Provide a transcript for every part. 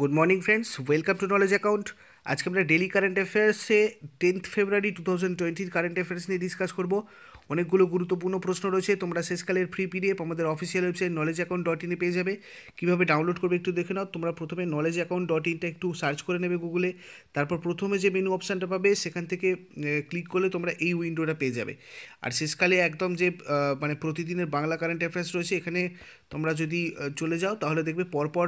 good morning friends welcome to knowledge account আজকে আমরা daily current অ্যাফেয়ার্সে টেন্থ ফেব্রুয়ারি টু থাউজেন্ড টোয়েন্টির current affairs নিয়ে ডিসকাস করব অনেকগুলো গুরুত্বপূর্ণ প্রশ্ন রয়েছে তোমরা শেষকালের ফ্রি পিডিএফ আমাদের official website knowledge account dot ইনে পেয়ে যাবে কীভাবে ডাউনলোড করবে একটু দেখে নাও তোমরা প্রথমে নলেজ অ্যাকাউন্ট ডট ইনটা একটু সার্চ করে নেবে গুগলে তারপর প্রথমে যে মেনু অপশানটা পাবে সেখান থেকে ক্লিক করলে তোমরা এই উইন্ডোটা পেয়ে যাবে আর শেষকালে একদম যে মানে প্রতিদিনের বাংলা কারেন্ট অ্যাফেয়ার্স রয়েছে এখানে তোমরা যদি চলে যাও তাহলে দেখবে পরপর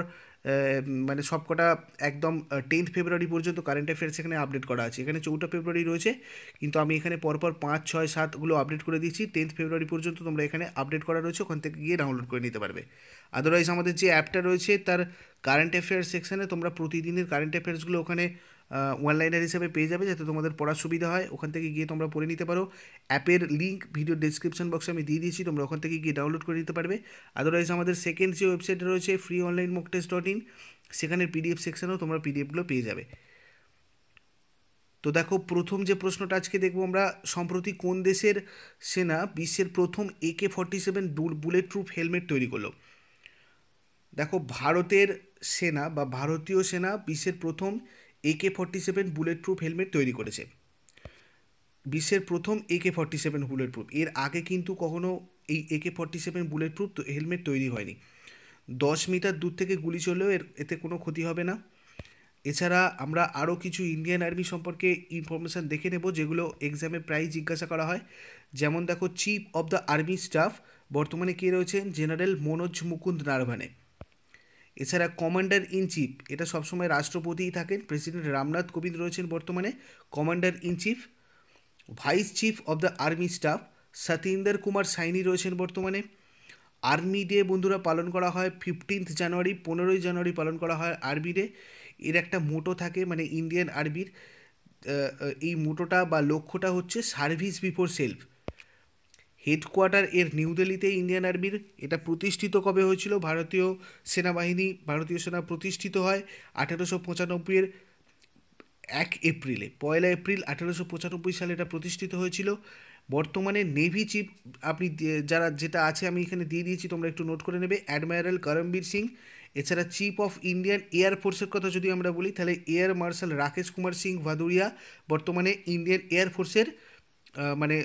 মানে সবকটা একদম টেন্থ ফেব্রুয়ারি পর্যন্ত কারেন্ট অ্যাফেয়ার্স এখানে আপডেট করা আছে এখানে চৌঠা ফেব্রুয়ারি রয়েছে কিন্তু আমি এখানে পরপর পাঁচ ছয় সাতগুলো আপডেট করে দিচ্ছি টেন্থ ফেব্রুয়ারি পর্যন্ত তোমরা এখানে আপডেট করা রয়েছে ওখান থেকে গিয়ে ডাউনলোড করে নিতে পারবে আদারওয়াইজ আমাদের যে অ্যাপটা রয়েছে তার কারেন্ট অ্যাফেয়ার্স সেকশানে তোমরা প্রতিদিনের কারেন্ট অ্যাফেয়ার্সগুলো ওখানে ওয়ান লাইনার হিসেবে পেয়ে যাবে যাতে তোমাদের পড়ার সুবিধা হয় ওখান থেকে গিয়ে তোমরা পড়ে নিতে পারো অ্যাপের লিঙ্ক ভিডিও ডিসক্রিপশন বক্সে আমি দিয়ে দিয়েছি তোমরা ওখান থেকে গিয়ে ডাউনলোড করে নিতে পারবে আদারওয়াইজ আমাদের সেকেন্ড যে ওয়েবসাইট রয়েছে free online mock test dot in সেখানে পিডিএফ সেকশানেও তোমরা পিডিএফগুলো পেয়ে যাবে তো দেখো প্রথম যে প্রশ্নটা আজকে দেখবো আমরা সম্প্রতি কোন দেশের সেনা বিশ্বের প্রথম A K forty seven bulletproof helmet তৈরি করলো দেখো ভারতের সেনা বা ভারতীয় সেনা বিশ্বের প্রথম AK forty seven bulletproof helmet তৈরি করেছে বিশ্বের প্রথম AK forty seven bullet proof এর আগে কিন্তু কখনও এই AK forty seven bulletproof helmet তৈরি হয়নি দশ মিটার দূর থেকে গুলি চললেও এর এতে কোনো ক্ষতি হবে না এছাড়া আমরা আরও কিছু ইন্ডিয়ান আর্মি সম্পর্কে ইনফরমেশান দেখে নেব যেগুলো এক্সামে প্রায়ই জিজ্ঞাসা করা হয় যেমন দেখো chief of the army staff বর্তমানে কে রয়েছেন জেনারেল মনোজ মুকুন্দ নারভানে এছাড়া কমান্ডার ইন চিফ এটা সবসময় রাষ্ট্রপতিই থাকেন প্রেসিডেন্ট রামনাথ কোবিন্দ রয়েছেন বর্তমানে commander in chief vice chief of the army staff Satinder Kumar Saini রয়েছেন বর্তমানে আর্মি ডে বন্ধুরা পালন করা হয় ফিফটিন্থ জানুয়ারি পনেরোই জানুয়ারি পালন করা হয় আর্মি ডে এর একটা মোটো থাকে মানে ইন্ডিয়ান আর্মির এই মোটোটা বা লক্ষ্যটা হচ্ছে সার্ভিস বিফোর সেলফ হেডকোয়ার্টার এর নিউ দিল্লিতে ইন্ডিয়ান আর্মির এটা প্রতিষ্ঠিত কবে হয়েছিল ভারতীয় সেনাবাহিনী ভারতীয় সেনা প্রতিষ্ঠিত হয় আঠেরোশো পঁচানব্বইয়ের এক এপ্রিলে পয়লা এপ্রিল আঠেরোশো পঁচানব্বই সালে এটা প্রতিষ্ঠিত হয়েছিল বর্তমানে নেভি চিফ আপনি যারা যেটা আছে আমি এখানে দিয়ে দিয়েছি তোমরা একটু নোট করে নেবে অ্যাডমিরাল করমবীর সিং এছাড়া চিফ অফ ইন্ডিয়ান এয়ার ফোর্সের কথা যদি আমরা বলি তাহলে এয়ার মার্শাল রাকেশ কুমার সিং ভাদুরিয়া বর্তমানে ইন্ডিয়ান এয়ার ফোর্সের মানে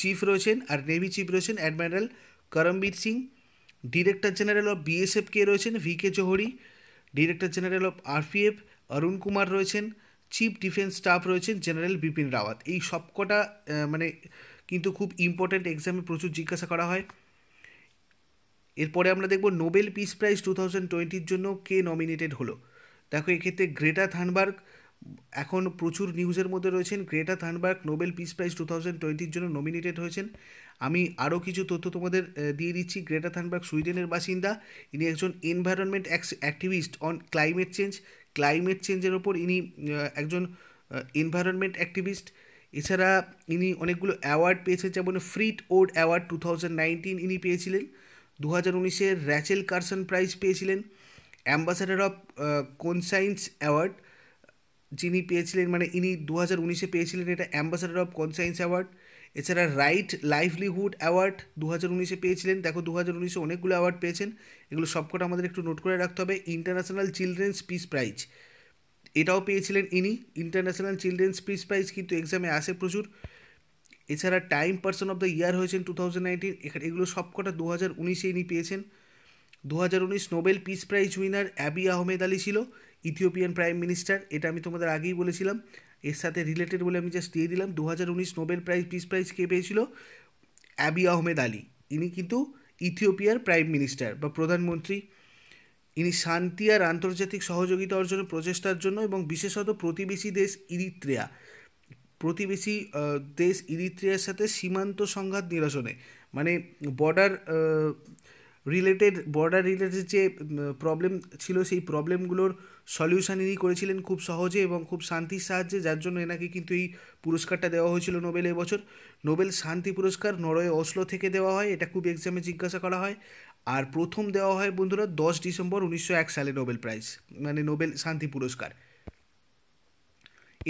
চিফ রয়েছেন আর নেভি চিফ রয়েছেন admiral Karambir Singh director general of BSF কে রয়েছেন V K Johri director general of RPF Arun Kumar রয়েছেন চিফ ডিফেন্স স্টাফ রয়েছেন জেনারেল বিপিন রাওয়াত এই সবকটা মানে কিন্তু খুব ইম্পর্ট্যান্ট এক্সামে প্রচুর জিজ্ঞাসা করা হয় এরপরে আমরা দেখব Nobel peace prize two thousand টোয়েন্টির জন্য কে নমিনেটেড হলো দেখো এক্ষেত্রে গ্রেটা থানবার্গ এখন প্রচুর নিউজের মধ্যে রয়েছেন Greta Thunberg Nobel peace prize two thousand টোয়েন্টির জন্য নমিনেটেড হয়েছেন আমি আরও কিছু তথ্য তোমাদের দিয়ে দিচ্ছি গ্রেটা থানবার্গ সুইডেনের বাসিন্দা ইনি একজন environment activist on climate change climate চেঞ্জের ওপর ইনি একজন এনভায়রনমেন্ট অ্যাক্টিভিস্ট এছাড়া ইনি অনেকগুলো অ্যাওয়ার্ড পেয়েছেন যেমন Fritt Ord award two thousand nineteen ইনি পেয়েছিলেন দু হাজার উনিশের র্যাচেল কার্সন প্রাইজ পেয়েছিলেন অ্যাম্বাসাডার অফ কনসাইন্স অ্যাওয়ার্ড যিনি পেয়েছিলেন মানে ইনি দু হাজার উনিশে পেয়েছিলেন এটা অ্যাম্বাসাডার অফ কনসায়েন্স অ্যাওয়ার্ড এছাড়া রাইট লাইভলিহুড অ্যাওয়ার্ড দু হাজার উনিশে পেয়েছিলেন দেখো দু হাজার উনিশে অনেকগুলো অ্যাওয়ার্ড পেয়েছেন এগুলো সবকটা আমাদের একটু নোট করে রাখতে হবে ইন্টারন্যাশনাল চিলড্রেন্স পিস প্রাইজ এটাও পেয়েছিলেন ইনি ইন্টারন্যাশনাল চিলড্রেন্স পিস প্রাইজ কিন্তু এক্সামে আসে প্রচুর এছাড়া Time person of the year হয়েছেন টু থাউজেন্ড নাইনটিন এখানে এগুলো সবকটা দু হাজার উনিশে ইনি পেয়েছেন দু হাজার উনিশ Nobel peace prize winner Abiy Ahmed Ali ছিল ইথিওপিয়ান প্রাইম মিনিস্টার এটা আমি তোমাদের আগেই বলেছিলাম এর সাথে রিলেটেড বলে আমি জাস্ট দিয়ে দিলাম দু হাজার উনিশ নোবেল প্রাইজ পিস প্রাইজ কে পেয়েছিল অ্যাবি আহমেদ আলী ইনি কিন্তু ইথিওপিয়ার প্রাইম মিনিস্টার বা প্রধানমন্ত্রী ইনি শান্তি আর আন্তর্জাতিক সহযোগিতা অর্জনের প্রচেষ্টার জন্য এবং বিশেষত প্রতিবেশী দেশ ইরিত্রিয়া প্রতিবেশী দেশ ইরিত্রিয়ার সাথে সীমান্ত সংঘাত নিরসনে মানে বর্ডার রিলেটেড বর্ডার রিলেটেড যে প্রবলেম ছিল সেই প্রবলেমগুলোর সলিউশন ইনি করেছিলেন খুব সহজে এবং খুব শান্তির সাহায্যে যার জন্য এনাকে কিন্তু এই পুরস্কারটা দেওয়া হয়েছিল নোবেল এবছর নোবেল শান্তি পুরস্কার নরওয়ে অসলো থেকে দেওয়া হয় এটা খুব এক্সামে জিজ্ঞাসা করা হয় আর প্রথম দেওয়া হয় বন্ধুরা দশ ডিসেম্বর উনিশশো এক সালে নোবেল প্রাইজ মানে নোবেল শান্তি পুরস্কার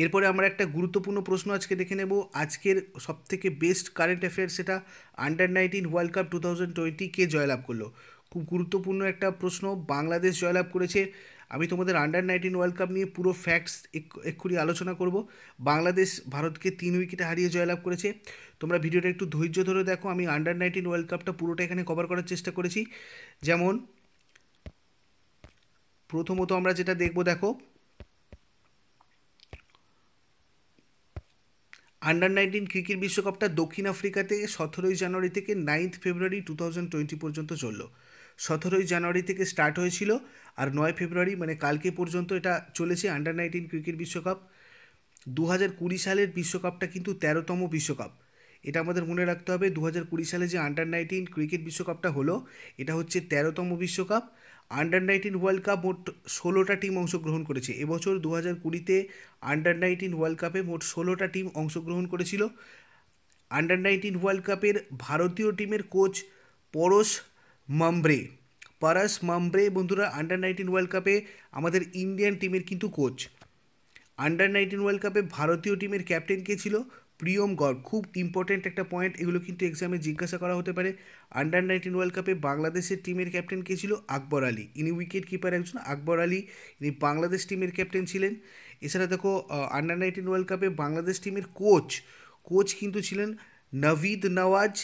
এরপরে আমরা একটা গুরুত্বপূর্ণ প্রশ্ন আজকে দেখে নেব আজকের সবথেকে বেস্ট কারেন্ট অ্যাফেয়ার সেটা under nineteen world cup two thousand twenty কে জয়লাভ করলো খুব গুরুত্বপূর্ণ একটা প্রশ্ন বাংলাদেশ জয়লাভ করেছে আমি তোমাদের আন্ডার নাইনটিন ওয়ার্ল্ড কাপ নিয়ে পুরো ফ্যাক্টস এক্ষুনি আলোচনা করব বাংলাদেশ ভারতকে তিন উইকেটে হারিয়ে জয়লাভ করেছে তোমরা ভিডিওটা একটু ধৈর্য ধরে দেখো আমি আন্ডার নাইনটিন ওয়ার্ল্ড কাপটা পুরোটা এখানে কভার করার চেষ্টা করেছি যেমন প্রথমত আমরা যেটা দেখব দেখো আন্ডার নাইনটিন ক্রিকেট বিশ্বকাপটা দক্ষিণ আফ্রিকাতে সতেরোই জানুয়ারি থেকে ninth February two thousand twenty পর্যন্ত চললো সতেরোই জানুয়ারি থেকে স্টার্ট হয়েছিল আর নয় ফেব্রুয়ারি মানে কালকে পর্যন্ত এটা চলেছে আন্ডার নাইনটিন ক্রিকেট বিশ্বকাপ দু হাজার কুড়ি সালের বিশ্বকাপটা কিন্তু তেরোতম বিশ্বকাপ এটা আমাদের মনে রাখতে হবে দু হাজার কুড়ি সালে যে আন্ডার নাইনটিন ক্রিকেট বিশ্বকাপটা হলো এটা হচ্ছে তেরোতম বিশ্বকাপ আন্ডার নাইনটিন ওয়ার্ল্ড কাপ মোট ষোলোটা টিম অংশগ্রহণ করেছে এবছর দু হাজার কুড়িতে আন্ডার নাইনটিন ওয়ার্ল্ড কাপে মোট ষোলোটা টিম অংশগ্রহণ করেছিল আন্ডার নাইনটিন ওয়ার্ল্ড কাপের ভারতীয় টিমের কোচ পরশ মাম্বরে পারাস মাম্বরে বন্ধুরা আন্ডার নাইনটিন ওয়ার্ল্ড কাপে আমাদের ইন্ডিয়ান টিমের কিন্তু কোচ আন্ডার নাইনটিন ওয়ার্ল্ড কাপে ভারতীয় টিমের ক্যাপ্টেন কে ছিল প্রিয়ম গড় খুব ইম্পর্ট্যান্ট একটা পয়েন্ট এগুলো কিন্তু এক্সামে জিজ্ঞাসা করা হতে পারে আন্ডার নাইনটিন ওয়ার্ল্ড কাপে বাংলাদেশের টিমের ক্যাপ্টেন কে ছিল আকবর আলী ইনি উইকেট কিপার একজন আকবর আলী ইনি বাংলাদেশ টিমের ক্যাপ্টেন ছিলেন এছাড়া দেখো আন্ডার নাইনটিন ওয়ার্ল্ড কাপে বাংলাদেশ টিমের কোচ কোচ কিন্তু ছিলেন নভিদ নওয়াজ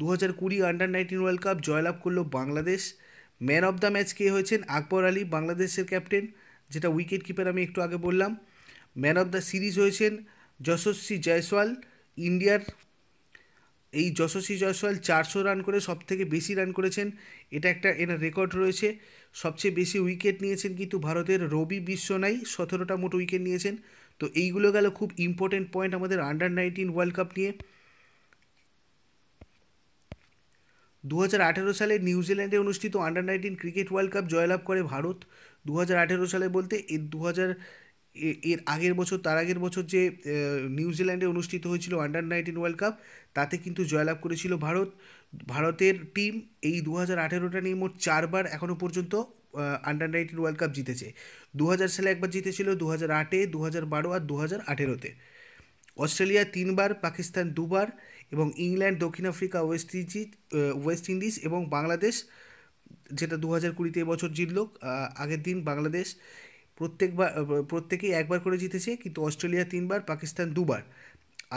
দু হাজার কুড়ি আন্ডার নাইনটিন ওয়ার্ল্ড কাপ জয়লাভ করলো Bangladesh man of the match কে হয়েছেন আকবর আলী বাংলাদেশের ক্যাপ্টেন যেটা উইকেট কিপার আমি একটু আগে বললাম ম্যান অফ দ্য সিরিজ হয়েছেন যশস্বী জয়সওয়াল ইন্ডিয়ার এই যশস্বী জয়সওয়াল চারশো রান করে সব থেকে বেশি রান করেছেন এটা একটা এনার রেকর্ড রয়েছে সবচেয়ে বেশি উইকেট নিয়েছেন কিন্তু ভারতের রবি বিশ্ব নাই সতেরোটা মোট উইকেট নিয়েছেন তো এইগুলো গেল খুব ইম্পর্টেন্ট পয়েন্ট আমাদের আন্ডার নাইনটিন ওয়ার্ল্ড কাপ নিয়ে দু সালে নিউজিল্যান্ডে অনুষ্ঠিত under nineteen cricket world cup জয়লাভ করে ভারত দু সালে বলতে এর দু এর আগের বছর তার আগের বছর যে নিউজিল্যান্ডে অনুষ্ঠিত হয়েছিল আন্ডার নাইনটিন ওয়ার্ল্ড কাপ তাতে কিন্তু জয়লাভ করেছিল ভারত ভারতের টিম এই দু হাজার আঠেরোটা নিয়ে মোট চারবার এখনও পর্যন্ত আন্ডার নাইনটিন ওয়ার্ল্ড কাপ জিতেছে দু হাজার সালে একবার জিতেছিল দু হাজার আটে দু হাজার বারো আর দু হাজার আঠেরোতে অস্ট্রেলিয়া তিনবার পাকিস্তান দুবার এবং ইংল্যান্ড দক্ষিণ Africa West Indies West Indies এবং বাংলাদেশ যেটা দু হাজার কুড়িতে এবছর জিতল আগের দিন বাংলাদেশ প্রত্যেকবার প্রত্যেকেই একবার করে জিতেছে কিন্তু অস্ট্রেলিয়া তিনবার পাকিস্তান দুবার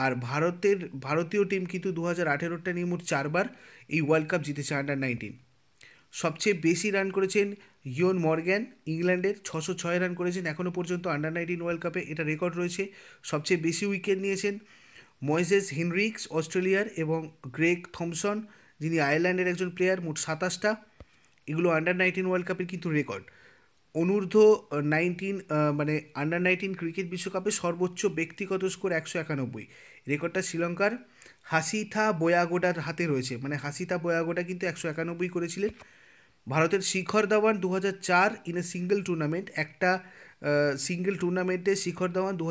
আর ভারতের ভারতীয় টিম কিন্তু দু হাজার আঠেরোটা নিয়ে মোট চারবার এই ওয়ার্ল্ড কাপ জিতেছে আন্ডার নাইনটিন সবচেয়ে বেশি রান করেছেন ইয়ন মর্গ্যান ইংল্যান্ডের ছশো ছয় রান করেছেন এখনও পর্যন্ত আন্ডার নাইনটিন ওয়ার্ল্ড কাপে এটা রেকর্ড রয়েছে সবচেয়ে বেশি উইকেট নিয়েছেন ময়েজেস হিনরিক্স অস্ট্রেলিয়ার এবং গ্রেগ থমসন যিনি আয়ারল্যান্ডের একজন প্লেয়ার মোট সাতাশটা এগুলো আন্ডার নাইনটিন ওয়ার্ল্ড কাপের কিন্তু রেকর্ড অনূর্ধ্ব নাইনটিন মানে আন্ডার নাইনটিন ক্রিকেট বিশ্বকাপে সর্বোচ্চ ব্যক্তিগত স্কোর একশো একানব্বই রেকর্ডটা শ্রীলঙ্কার হাসিথা বোয়াগোডার হাতে রয়েছে মানে হাসিথা বোয়াগোডা কিন্তু একশো একানব্বই করেছিলেন ভারতের শিখর ধাওয়ান দু হাজার চার ইন এ সিঙ্গেল টুর্নামেন্ট একটা সিঙ্গেল টুর্নামেন্টে শিখর ধাওয়ান দু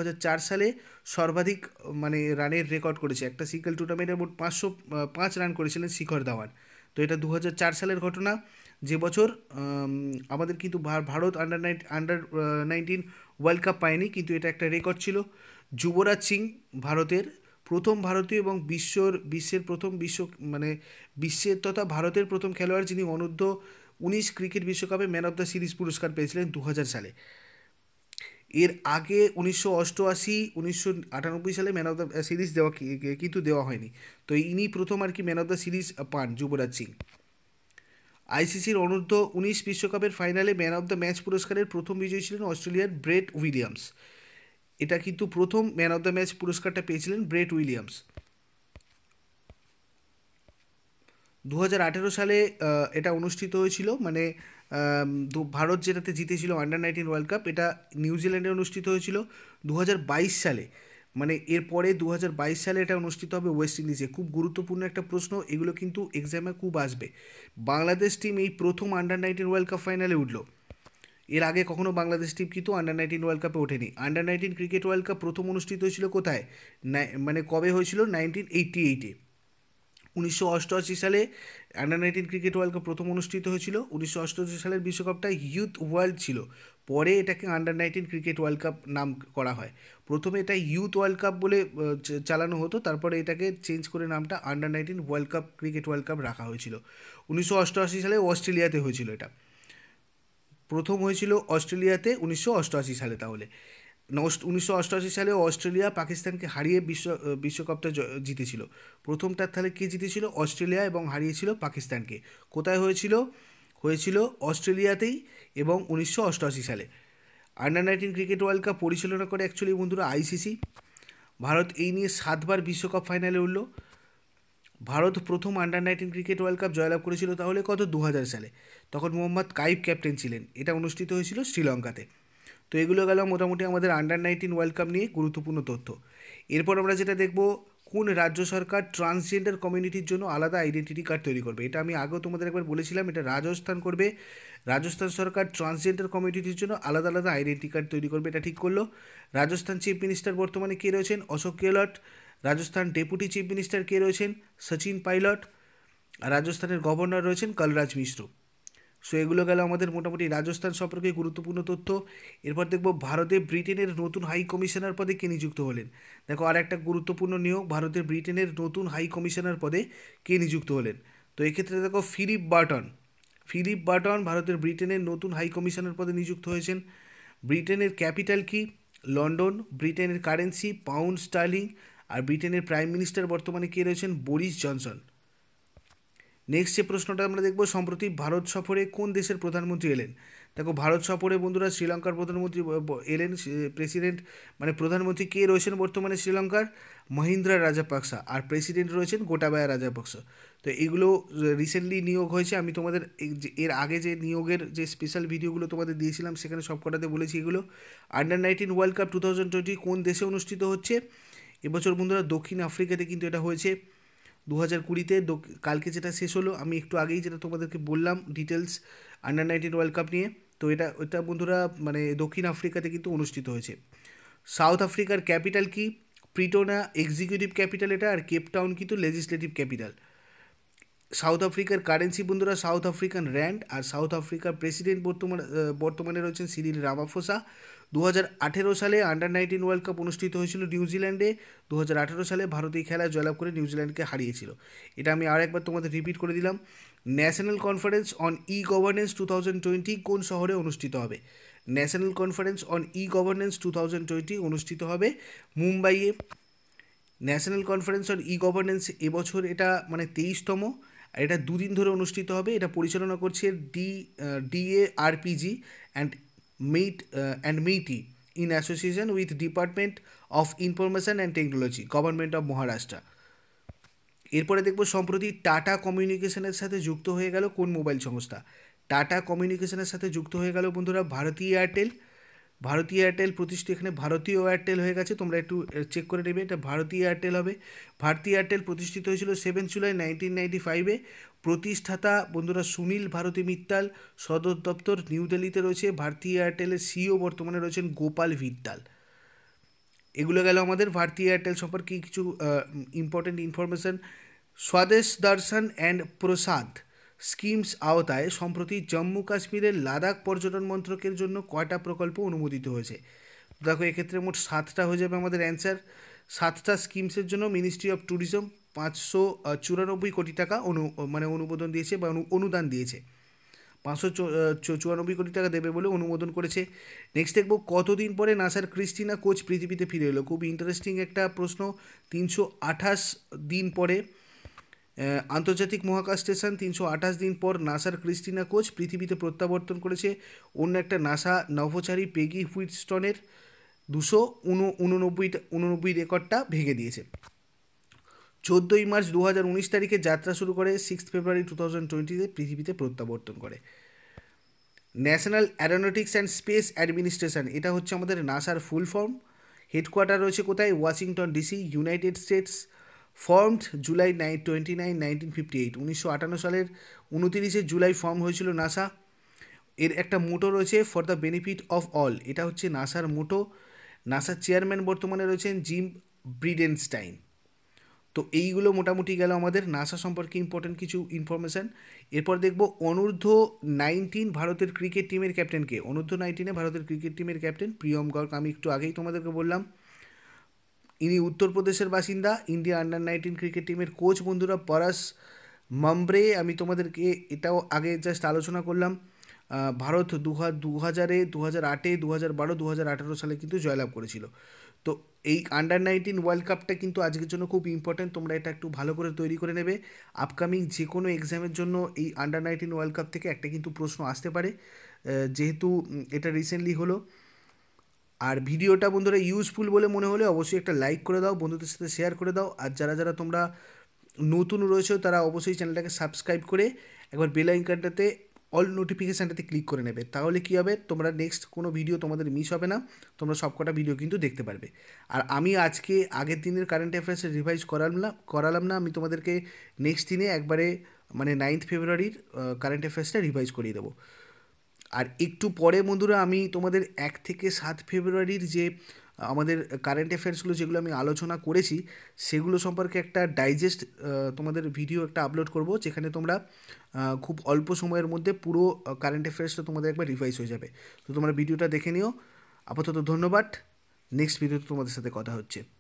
সালে সর্বাধিক মানে রানের রেকর্ড করেছে একটা সিঙ্গেল টুর্নামেন্টে মোট পাঁচশো পাঁচ রান করেছিলেন শিখর ধাওয়ান তো এটা দু সালের ঘটনা যে বছর আমাদের কিন্তু Bharat under nine under nineteen world cup পায়নি কিন্তু এটা একটা রেকর্ড ছিল যুবরাজ সিং ভারতের প্রথম ভারতীয় এবং বিশ্বর বিশ্বের প্রথম বিশ্ব মানে বিশ্বের তথা ভারতের প্রথম খেলোয়াড় যিনি অনূর্ধ্ব উনিশ ক্রিকেট বিশ্বকাপে ম্যান অফ দ্য সিরিজ পুরস্কার পেয়েছিলেন দু সালে এর আগে উনিশশো অষ্টআশি উনিশশো আটানব্বই সালে ম্যান অফ দ্য সিরিজ দেওয়া কিন্তু দেওয়া হয়নি তো ইনি প্রথম আর কি ম্যান অফ দ্য সিরিজ পান যুবরাজ সিং আইসিসির অনূর্ধ্ব উনিশ বিশ্বকাপের ফাইনালে ম্যান অফ দ্য ম্যাচ পুরস্কারের প্রথম বিজয়ী ছিলেন অস্ট্রেলিয়ার ব্রেট উইলিয়ামস এটা কিন্তু প্রথম ম্যান অফ দ্য ম্যাচ পুরস্কারটা পেয়েছিলেন ব্রেট উইলিয়ামস দু সালে এটা অনুষ্ঠিত হয়েছিল মানে ভারত যেটাতে জিতেছিল আন্ডার নাইনটিন ওয়ার্ল্ড কাপ এটা নিউজিল্যান্ডে অনুষ্ঠিত হয়েছিল দু সালে মানে এরপরে দু হাজার সালে এটা অনুষ্ঠিত হবে ওয়েস্ট ইন্ডিজে খুব গুরুত্বপূর্ণ একটা প্রশ্ন এগুলো কিন্তু এক্সামে খুব আসবে বাংলাদেশ টিম এই প্রথম আন্ডার নাইনটিন ওয়ার্ল্ড কাপ ফাইনালে উঠলো এর আগে কখনো বাংলাদেশ টিম কিন্তু আন্ডার নাইনটিন ওয়ার্ল্ড কাপে ওঠেনি under nineteen cricket world cup প্রথম অনুষ্ঠিত হয়েছিল কোথায় মানে কবে হয়েছিল নাইনটিন এইটি এইটে উনিশশো সালে under nineteen cricket world cup প্রথম অনুষ্ঠিত হয়েছিল উনিশশো সালের বিশ্বকাপটা ইউথ ওয়ার্ল্ড ছিল পরে এটাকে under nineteen cricket world cup নাম করা হয় প্রথমে এটা ইউথ ওয়ার্ল্ড কাপ বলে চালানো হতো তারপরে এটাকে চেঞ্জ করে নামটা under nineteen world cup cricket world cup রাখা হয়েছিল উনিশশো সালে অস্ট্রেলিয়াতে হয়েছিল এটা প্রথম হয়েছিল অস্ট্রেলিয়াতে উনিশশো সালে তাহলে উনিশশো অষ্টআশি সালে অস্ট্রেলিয়া পাকিস্তানকে হারিয়ে বিশ্ব বিশ্বকাপটা জিতেছিল প্রথমটার তাহলে কে জিতেছিল অস্ট্রেলিয়া এবং হারিয়েছিল পাকিস্তানকে কোথায় হয়েছিল হয়েছিল অস্ট্রেলিয়াতেই এবং উনিশশো অষ্টআশি সালে under nineteen cricket world cup পরিচালনা করে অ্যাকচুয়ালি বন্ধুরা আইসিসি ভারত এই নিয়ে সাতবার বিশ্বকাপ ফাইনালে উঠল ভারত প্রথম under nineteen cricket world cup জয়লাভ করেছিল তাহলে কত দু সালে তখন মোহাম্মদ কাইব ক্যাপ্টেন ছিলেন এটা অনুষ্ঠিত হয়েছিল শ্রীলঙ্কাতে তো এগুলো গেল মোটামুটি আমাদের আন্ডার নাইনটিন ওয়ার্ল্ড কাপ নিয়ে গুরুত্বপূর্ণ তথ্য এরপর আমরা যেটা দেখব কোন রাজ্য সরকার ট্রান্সজেন্ডার কমিউনিটির জন্য আলাদা আইডেন্টিটি কার্ড তৈরি করবে এটা আমি আগেও তোমাদের একবার বলেছিলাম এটা রাজস্থান করবে রাজস্থান সরকার ট্রান্সজেন্ডার কমিউনিটির জন্য আলাদা আলাদা আইডেন্টি কার্ড তৈরি করবে এটা ঠিক করলো রাজস্থান চিফ মিনিস্টার বর্তমানে কে রয়েছেন Ashok Gehlot Rajasthan deputy chief minister কে রয়েছেন সচিন পাইলট রাজস্থানের গভর্নর রয়েছেন কলরাজ মিশ্র সো এগুলো গেল আমাদের মোটামুটি রাজস্থান সম্পর্কে গুরুত্বপূর্ণ তথ্য এরপর দেখব ভারতে ব্রিটেনের নতুন হাই কমিশনার পদে কে নিযুক্ত হলেন দেখো আর একটা গুরুত্বপূর্ণ নিয়োগ ভারতের ব্রিটেনের নতুন হাই কমিশনার পদে কে নিযুক্ত হলেন তো এক্ষেত্রে দেখো ফিলিপ বার্টন ফিলিপ বার্টন ভারতের ব্রিটেনের নতুন হাই কমিশনার পদে নিযুক্ত হয়েছেন ব্রিটেনের ক্যাপিটাল কি লন্ডন ব্রিটেনের কারেন্সি পাউন্ড স্টার্লিং আর ব্রিটেনের প্রাইম মিনিস্টার বর্তমানে কে রয়েছেন বরিস জনসন নেক্সট যে প্রশ্নটা আমরা দেখব সম্প্রতি ভারত সফরে কোন দেশের প্রধানমন্ত্রী এলেন দেখো ভারত সফরে বন্ধুরা শ্রীলঙ্কার প্রধানমন্ত্রী এলেন প্রেসিডেন্ট মানে প্রধানমন্ত্রী কে রয়েছেন বর্তমানে শ্রীলঙ্কার মহিন্দ্রা রাজাপাকসা আর প্রেসিডেন্ট রয়েছেন গোটাবায়া রাজাপাক্সা তো এগুলো রিসেন্টলি নিয়োগ হয়েছে আমি তোমাদের এর আগে যে নিয়োগের যে স্পেশাল ভিডিওগুলো তোমাদের দিয়েছিলাম সেখানে সব কটাতে বলেছি এগুলো under nineteen world cup two thousand twenty কোন দেশে অনুষ্ঠিত হচ্ছে এবছর বন্ধুরা দক্ষিণ আফ্রিকাতে কিন্তু এটা হয়েছে দু হাজার কুড়িতে কালকে যেটা শেষ হলো আমি একটু আগেই যেটা তোমাদেরকে বললাম details under nineteen world cup নিয়ে তো এটা এটা বন্ধুরা মানে দক্ষিণ আফ্রিকাতে কিন্তু অনুষ্ঠিত হয়েছে সাউথ আফ্রিকার ক্যাপিটাল কি প্রিটোনা এক্সিকিউটিভ ক্যাপিটাল এটা আর কেপটাউন কিন্তু লেজিসলেটিভ ক্যাপিটাল সাউথ আফ্রিকার কারেন্সি বন্ধুরা সাউথ আফ্রিকান র্যান্ড আর সাউথ আফ্রিকার প্রেসিডেন্ট বর্তমান বর্তমানে রয়েছেন সিরিল রামাফোসা দু সালে আন্ডার নাইনটিন ওয়ার্ল্ড কাপ অনুষ্ঠিত হয়েছিল নিউজিল্যান্ডে দু সালে ভারত এই খেলায় জয়লাভ করে নিউজিল্যান্ডকে হারিয়েছিল এটা আমি আর একবার তোমাদের রিপিট করে দিলাম national conference on e governance two কোন শহরে অনুষ্ঠিত হবে national conference on e governance two অনুষ্ঠিত হবে মুম্বাইয়ে national conference on e governance এবছর এটা মানে তেইশতম আর এটা দুদিন ধরে অনুষ্ঠিত হবে এটা পরিচালনা করছে D ARPG and meat uh, and meaty in association with department of information and technology government of maharashtra এরপরে দেখব সম্প্রতি টাটা কমিউনিকেশনের সাথে যুক্ত হয়ে গেল কোন মোবাইল সংস্থা টাটা কমিউনিকেশনের সাথে যুক্ত হয়ে গেল বন্ধুরা ভারতী এয়ারটেল ভারতীয় এয়ারটেল প্রতিষ্ঠিত এখানে ভারতীয় এয়ারটেল হয়ে গেছে তোমরা একটু চেক করে নেবে এটা ভারতীয় এয়ারটেল হবে ভারতীয় এয়ারটেল প্রতিষ্ঠিত হয়েছিল সেভেন জুলাই নাইনটিন নাইনটি ফাইভে প্রতিষ্ঠাতা বন্ধুরা সুনীল ভারতী মিত্তাল সদর দপ্তর নিউ দিল্লিতে রয়েছে ভারতীয় এয়ারটেলের সিও e বর্তমানে রয়েছেন গোপাল ভিত্তাল এগুলো গেল আমাদের ভারতীয় এয়ারটেল সম্পর্কে কিছু ইম্পর্টেন্ট ইনফরমেশান স্বদেশ দর্শন অ্যান্ড প্রসাদ স্কিমস আওতায় সম্প্রতি জম্মু কাশ্মীরের লাদাখ পর্যটন মন্ত্রকের জন্য কয়টা প্রকল্প অনুমোদিত হয়েছে দেখো এক্ষেত্রে মোট সাতটা হয়ে যাবে আমাদের অ্যান্সার সাতটা স্কিমসের জন্য মিনিস্ট্রি অফ ট্যুরিজম পাঁচশো চুরানব্বই কোটি টাকা অনু মানে অনুমোদন দিয়েছে বা অনুদান দিয়েছে পাঁচশো চুরানব্বই কোটি টাকা দেবে বলে অনুমোদন করেছে নেক্সট দেখবো কতদিন পরে নাসার ক্রিস্টিনা কোচ পৃথিবীতে ফিরে এলো খুব ইন্টারেস্টিং একটা প্রশ্ন তিনশো আঠাশ দিন পরে আন্তর্জাতিক মহাকাশ স্টেশন তিনশো আঠাশ দিন পর নাসার ক্রিস্টিনা কোচ পৃথিবীতে প্রত্যাবর্তন করেছে অন্য একটা নাসা নভোচারী পেগি হুইটস্টনের দুশো উননব্বই উননব্বই রেকর্ডটা ভেঙে দিয়েছে চোদ্দোই মার্চ দু তারিখে যাত্রা শুরু করে সিক্স ফেব্রুয়ারি টু থাউজেন্ড টোয়েন্টিতে পৃথিবীতে প্রত্যাবর্তন করে national aeronautics and space administration এটা হচ্ছে আমাদের নাসার ফুল ফর্ম হেডকোয়ার্টার রয়েছে কোথায় Washington DC United States formed July nine twenty nine nineteen fifty eight উনিশশো আটান্ন সালের উনতিরিশে জুলাই ফর্ম হয়েছিল নাসা এর একটা মোটো রয়েছে for the benefit of all এটা হচ্ছে নাসার মোটো নাসার চেয়ারম্যান বর্তমানে রয়েছেন জিম ব্রিডেনস্টাইন তো এইগুলো মোটামুটি গেল আমাদের নাসা সম্পর্কে ইম্পর্টেন্ট কিছু ইনফরমেশান এরপর দেখব অনূর্ধ্ব নাইনটিন ভারতের ক্রিকেট টিমের ক্যাপ্টেনকে অনূর্ধ্ব নাইনটিনে ভারতের ক্রিকেট টিমের ক্যাপ্টেন প্রিয়ম গর্গ আমি একটু আগেই তোমাদেরকে বললাম ইনি উত্তরপ্রদেশের বাসিন্দা ইন্ডিয়া আন্ডার নাইনটিন ক্রিকেট টিমের কোচ বন্ধুরা পরাস মামব্রে আমি তোমাদেরকে এটাও আগে জাস্ট আলোচনা করলাম ভারত দু দু হাজারে দু হাজার আটে দু হাজার বারো দু হাজার আঠেরো সালে কিন্তু জয়লাভ করেছিল তো এই আন্ডার নাইনটিন ওয়ার্ল্ড কাপটা কিন্তু আজকের জন্য খুব ইম্পর্ট্যান্ট তোমরা এটা একটু ভালো করে তৈরি করে নেবে আপকামিং যে কোনো এক্সামের জন্য এই আন্ডার নাইনটিন ওয়ার্ল্ড কাপ থেকে একটা কিন্তু প্রশ্ন আসতে পারে যেহেতু এটা রিসেন্টলি হলো আর ভিডিওটা বন্ধুরা ইউজফুল বলে মনে হলে অবশ্যই একটা লাইক করে দাও বন্ধুদের সাথে শেয়ার করে দাও আর যারা যারা তোমরা নতুন রয়েছে তারা অবশ্যই চ্যানেলটাকে সাবস্ক্রাইব করে একবার বেল আইকনটাতে অল নোটিফিকেশানটাতে ক্লিক করে নেবে তাহলে কী হবে তোমরা নেক্সট কোনো ভিডিও তোমাদের মিস হবে না তোমরা সবকটা ভিডিও কিন্তু দেখতে পারবে আর আমি আজকে আগের দিনের কারেন্ট অ্যাফেয়ার্সের রিভাইজ করালাম না করালাম না আমি তোমাদেরকে নেক্সট দিনে একবারে মানে নাইন্থ ফেব্রুয়ারির কারেন্ট অ্যাফেয়ার্সটা রিভাইজ করিয়ে দেবো আর একটু পরে বন্ধুরা আমি তোমাদের এক থেকে সাত ফেব্রুয়ারির যে আমাদের কারেন্ট অ্যাফেয়ার্সগুলো যেগুলো আমি আলোচনা করেছি সেগুলো সম্পর্কে একটা ডাইজেস্ট তোমাদের ভিডিও একটা আপলোড করব যেখানে তোমরা খুব অল্প সময়ের মধ্যে পুরো কারেন্ট অ্যাফেয়ার্সটা তোমাদের একবার রিভাইজ হয়ে যাবে তো তোমরা ভিডিওটা দেখে নিও আপাতত ধন্যবাদ নেক্সট ভিডিওতে তোমাদের সাথে কথা হচ্ছে